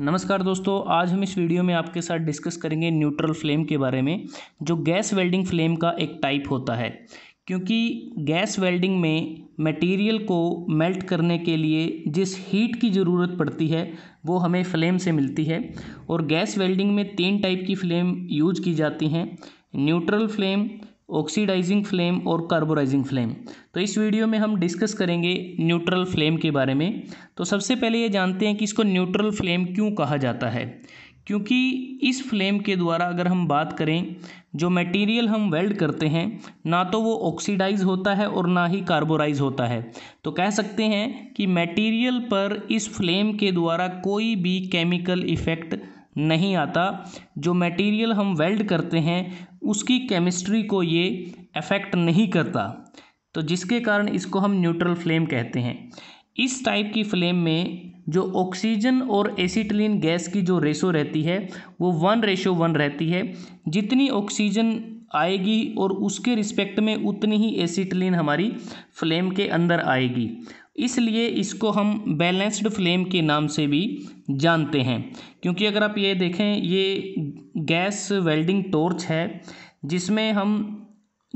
नमस्कार दोस्तों आज हम इस वीडियो में आपके साथ डिस्कस करेंगे न्यूट्रल फ्लेम के बारे में जो गैस वेल्डिंग फ्लेम का एक टाइप होता है क्योंकि गैस वेल्डिंग में मटेरियल को मेल्ट करने के लिए जिस हीट की ज़रूरत पड़ती है वो हमें फ्लेम से मिलती है और गैस वेल्डिंग में तीन टाइप की फ्लेम यूज की जाती हैं न्यूट्रल फ्लेम ऑक्सीडाइजिंग फ्लेम और कार्बोराइजिंग फ्लेम तो इस वीडियो में हम डिस्कस करेंगे न्यूट्रल फ्लेम के बारे में तो सबसे पहले ये जानते हैं कि इसको न्यूट्रल फ्लेम क्यों कहा जाता है क्योंकि इस फ्लेम के द्वारा अगर हम बात करें जो मटेरियल हम वेल्ड करते हैं ना तो वो ऑक्सीडाइज होता है और ना ही कार्बोराइज होता है तो कह सकते हैं कि मटेरियल पर इस फ्लेम के द्वारा कोई भी केमिकल इफ़ेक्ट नहीं आता जो मटेरियल हम वेल्ड करते हैं उसकी केमिस्ट्री को ये अफेक्ट नहीं करता तो जिसके कारण इसको हम न्यूट्रल फ्लेम कहते हैं इस टाइप की फ्लेम में जो ऑक्सीजन और एसिटिलीन गैस की जो रेशो रहती है वो वन रेशो वन रहती है जितनी ऑक्सीजन आएगी और उसके रिस्पेक्ट में उतनी ही एसिटलिन हमारी फ्लेम के अंदर आएगी इसलिए इसको हम बैलेंस्ड फ्लेम के नाम से भी जानते हैं क्योंकि अगर आप ये देखें ये गैस वेल्डिंग टॉर्च है जिसमें हम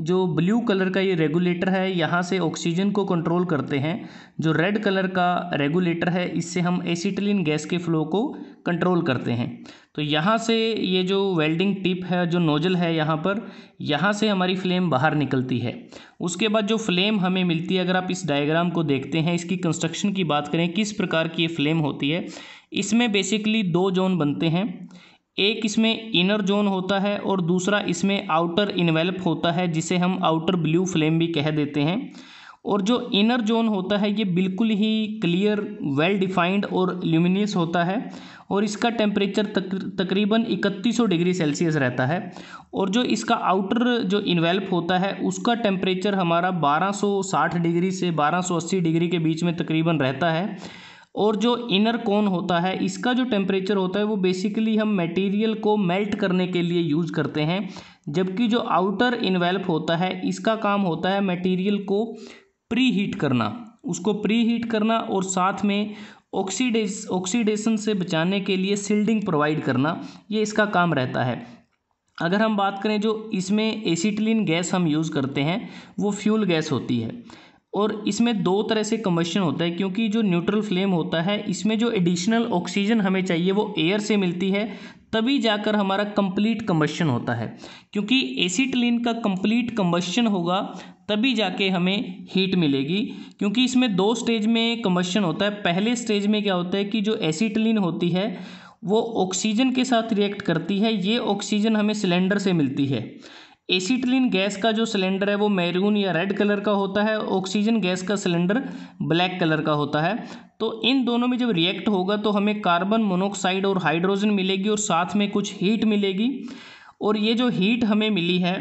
जो ब्लू कलर का ये रेगुलेटर है यहाँ से ऑक्सीजन को कंट्रोल करते हैं जो रेड कलर का रेगुलेटर है इससे हम एसिटिलिन गैस के फ्लो को कंट्रोल करते हैं तो यहाँ से ये जो वेल्डिंग टिप है जो नोजल है यहाँ पर यहाँ से हमारी फ्लेम बाहर निकलती है उसके बाद जो फ्लेम हमें मिलती है अगर आप इस डायग्राम को देखते हैं इसकी कंस्ट्रक्शन की बात करें किस प्रकार की ये फ्लेम होती है इसमें बेसिकली दो जोन बनते हैं एक इसमें इनर जोन होता है और दूसरा इसमें आउटर इन्वेल्प होता है जिसे हम आउटर ब्लू फ्लेम भी कह देते हैं और जो इनर जोन होता है ये बिल्कुल ही क्लियर वेल डिफाइंड और ल्यूमिनियस होता है और इसका टेम्परेचर तक, तकरीबन 3100 डिग्री सेल्सियस रहता है और जो इसका आउटर जो इन्वेल्प होता है उसका टेम्परेचर हमारा 1260 डिग्री से 1280 डिग्री के बीच में तकरीबन रहता है और जो इनर कोन होता है इसका जो टेम्परेचर होता है वो बेसिकली हम मटेरियल को मेल्ट करने के लिए यूज़ करते हैं जबकि जो आउटर इन्वेल्प होता है इसका काम होता है मटेरियल को प्री हीट करना उसको प्री हीट करना और साथ में ऑक्सीडेस ऑक्सीडेशन से बचाने के लिए सील्डिंग प्रोवाइड करना ये इसका काम रहता है अगर हम बात करें जो इसमें एसिटिलिन गैस हम यूज़ करते हैं वो फ्यूल गैस होती है और इसमें दो तरह से कम्बशन होता है क्योंकि जो न्यूट्रल फ्लेम होता है इसमें जो एडिशनल ऑक्सीजन हमें चाहिए वो एयर से मिलती है तभी जाकर हमारा कंप्लीट कम्बशन होता है क्योंकि एसिटलिन का कंप्लीट कम्बशन होगा तभी जाके हमें हीट मिलेगी क्योंकि इसमें दो स्टेज में कम्बशन होता है पहले स्टेज में क्या होता है कि जो एसिटलिन होती है वो ऑक्सीजन के साथ रिएक्ट करती है ये ऑक्सीजन हमें सिलेंडर से मिलती है एसिटिलीन गैस का जो सिलेंडर है वो मैरून या रेड कलर का होता है ऑक्सीजन गैस का सिलेंडर ब्लैक कलर का होता है तो इन दोनों में जब रिएक्ट होगा तो हमें कार्बन मोनोक्साइड और हाइड्रोजन मिलेगी और साथ में कुछ हीट मिलेगी और ये जो हीट हमें मिली है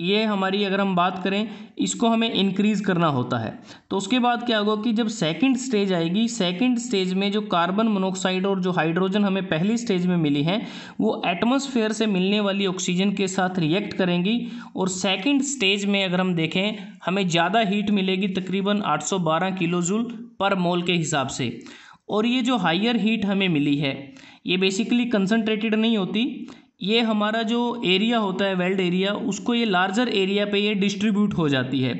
ये हमारी अगर हम बात करें इसको हमें इंक्रीज़ करना होता है तो उसके बाद क्या होगा कि जब सेकंड स्टेज आएगी सेकंड स्टेज में जो कार्बन मोनोक्साइड और जो हाइड्रोजन हमें पहली स्टेज में मिली है वो एटमॉस्फेयर से मिलने वाली ऑक्सीजन के साथ रिएक्ट करेंगी और सेकंड स्टेज में अगर हम देखें हमें ज़्यादा हीट मिलेगी तकरीबन आठ किलो जूल पर मोल के हिसाब से और ये जो हाइयर हीट हमें मिली है ये बेसिकली कंसनट्रेटेड नहीं होती ये हमारा जो एरिया होता है वेल्ड एरिया उसको ये लार्जर एरिया पे ये डिस्ट्रीब्यूट हो जाती है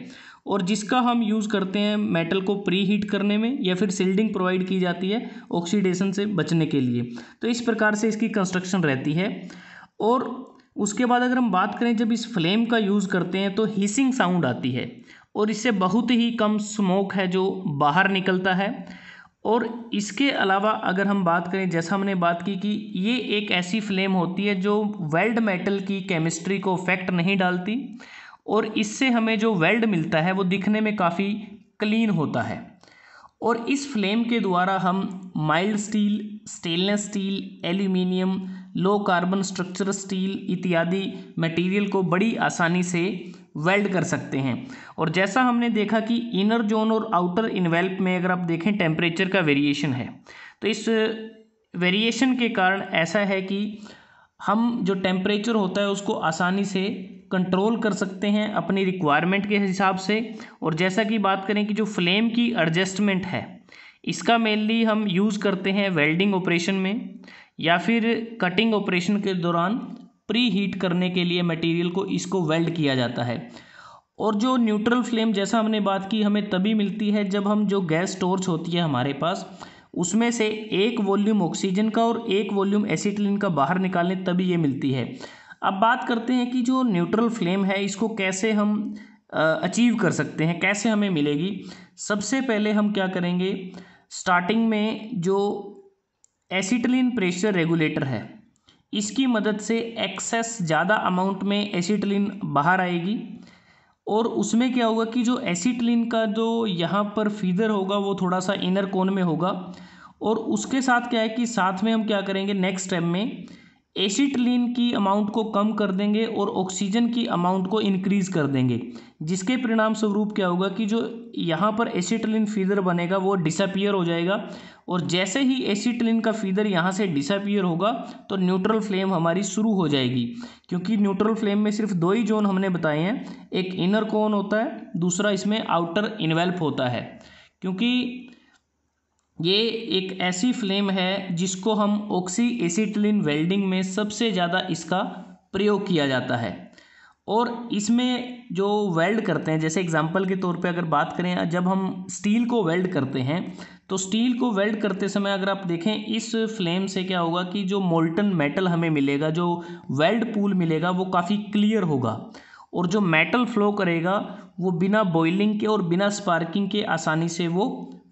और जिसका हम यूज़ करते हैं मेटल को प्री हीट करने में या फिर सिल्डिंग प्रोवाइड की जाती है ऑक्सीडेशन से बचने के लिए तो इस प्रकार से इसकी कंस्ट्रक्शन रहती है और उसके बाद अगर हम बात करें जब इस फ्लेम का यूज़ करते हैं तो हीसिंग साउंड आती है और इससे बहुत ही कम स्मोक है जो बाहर निकलता है और इसके अलावा अगर हम बात करें जैसा हमने बात की कि ये एक ऐसी फ्लेम होती है जो वेल्ड मेटल की केमिस्ट्री को इफ़ेक्ट नहीं डालती और इससे हमें जो वेल्ड मिलता है वो दिखने में काफ़ी क्लीन होता है और इस फ्लेम के द्वारा हम mild steel stainless steel aluminium low carbon structure steel इत्यादि मटेरियल को बड़ी आसानी से वेल्ड कर सकते हैं और जैसा हमने देखा कि इनर जोन और आउटर इन्वेल्प में अगर आप देखें टेम्परेचर का वेरिएशन है तो इस वेरिएशन के कारण ऐसा है कि हम जो टेम्परेचर होता है उसको आसानी से कंट्रोल कर सकते हैं अपनी रिक्वायरमेंट के हिसाब से और जैसा कि बात करें कि जो फ्लेम की एडजस्टमेंट है इसका मेनली हम यूज़ करते हैं वेल्डिंग ऑपरेशन में या फिर कटिंग ऑपरेशन के दौरान प्री हीट करने के लिए मटेरियल को इसको वेल्ड किया जाता है और जो न्यूट्रल फ्लेम जैसा हमने बात की हमें तभी मिलती है जब हम जो गैस टॉर्च होती है हमारे पास उसमें से एक वॉल्यूम ऑक्सीजन का और एक वॉल्यूम एसिटिलिन का बाहर निकालें तभी ये मिलती है अब बात करते हैं कि जो न्यूट्रल फ्लेम है इसको कैसे हम अचीव कर सकते हैं कैसे हमें मिलेगी सबसे पहले हम क्या करेंगे स्टार्टिंग में जो एसिटिलिन प्रेशर रेगुलेटर है इसकी मदद से एक्सेस ज़्यादा अमाउंट में एसिटलिन बाहर आएगी और उसमें क्या होगा कि जो एसिटलिन का जो यहाँ पर फीजर होगा वो थोड़ा सा इनर कोन में होगा और उसके साथ क्या है कि साथ में हम क्या करेंगे नेक्स्ट स्टेप में एसिटलिन की अमाउंट को कम कर देंगे और ऑक्सीजन की अमाउंट को इनक्रीज़ कर देंगे जिसके परिणाम स्वरूप क्या होगा कि जो यहाँ पर एसिटलिन फीदर बनेगा वो डिसअपियर हो जाएगा और जैसे ही एसिटलिन का फीदर यहाँ से डिसअपियर होगा तो न्यूट्रल फ्लेम हमारी शुरू हो जाएगी क्योंकि न्यूट्रल फ्लेम में सिर्फ दो ही जोन हमने बताए हैं एक इनर कोन होता है दूसरा इसमें आउटर इन्वेल्प होता है क्योंकि ये एक ऐसी फ्लेम है जिसको हम ऑक्सी एसिटलिन वेल्डिंग में सबसे ज़्यादा इसका प्रयोग किया जाता है और इसमें जो वेल्ड करते हैं जैसे एग्जांपल के तौर पे अगर बात करें जब हम स्टील को वेल्ड करते हैं तो स्टील को वेल्ड करते समय अगर आप देखें इस फ्लेम से क्या होगा कि जो मोल्टन मेटल हमें मिलेगा जो वेल्ड पूल मिलेगा वो काफ़ी क्लियर होगा और जो मेटल फ्लो करेगा वो बिना बॉइलिंग के और बिना स्पार्किंग के आसानी से वो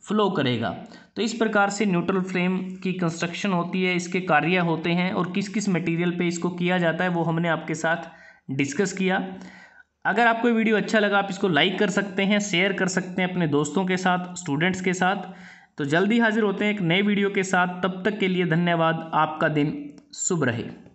फ्लो करेगा तो इस प्रकार से न्यूट्रल फ्रेम की कंस्ट्रक्शन होती है इसके कार्य होते हैं और किस किस मटेरियल पे इसको किया जाता है वो हमने आपके साथ डिस्कस किया अगर आपको वीडियो अच्छा लगा आप इसको लाइक कर सकते हैं शेयर कर सकते हैं अपने दोस्तों के साथ स्टूडेंट्स के साथ तो जल्दी हाजिर होते हैं एक नए वीडियो के साथ तब तक के लिए धन्यवाद आपका दिन शुभ रहे